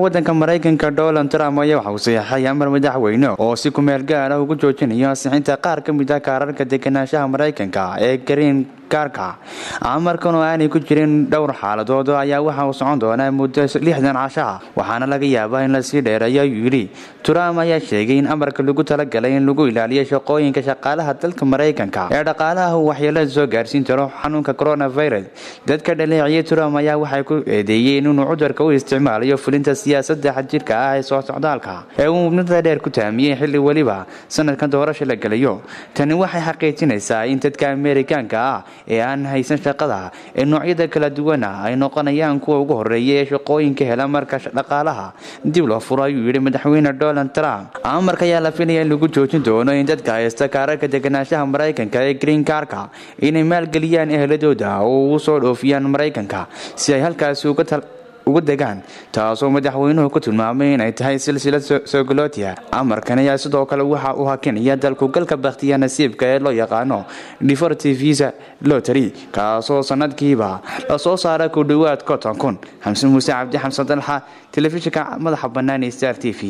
wadanka mareykanka donald trump ayaa waxa uu saxeexay amar madaxweyne oo si ku-meel gaar ah ugu joojinayo asixinta qaar ka mid ah kaararka deganaanshaha mareykanka ee green kaarka amarkan oo aanay ku jirin dhowr xaaladood ayaa waxa uu socon doonaa muddo lixdan cashaha waxaana laga yaabaa in lasii dheereeyo yuu yidhi trump ayaa sheegay in amarka lagu talagalay in lagu ilaaliyo shaqooyinka shaqaalaha dalka maraykanka ee dhaqaalaha uu waxyeelada soo gaarsiin karo xanuunka coronavirus dadka dhaleeciyey trump ayaa waxay ku eedeeyeen inuu cudurka u isticmaalayo fulinta siyaasadda xajirka ah ee soo socdaalka ee uu mudnada dheer ku taamiyey xilli weliba sanadkan doorasha la gelayo tani waxay xaqiijinaysaa in dadka ameerikaanka ah ee aan haysan shaqada ee noocyada kala duwana ay noqonayaan kuwa ugu horeeya ee shaqooyinka hela marka dhaqaalaha dib loo furo ayuu yidhi madaxweyne donald donald trump amark ayaa la filaya in lagu joojin doono in dadka haysta kaararka deganaanshaha maraykanka ee green kaarka inay maalgeliyaan eheladooda oo ugu soo dhoofiyaan mareykanka si ay halkaasi uga degaan taasoo madaxweynuhu ku tilmaamay inay tahay silsilad sogolotia amarkan ayaa sidoo kale waxa uu hakinaya dalku galka bakhtiya nasiibka ee loo yaqaano diforti visa lotary kaasoo sanadkiiba lasoo saara ku dhawaad konton kun xamse muuse cabdi xamsan dalxa telefishinka madaxa bannaan ee star t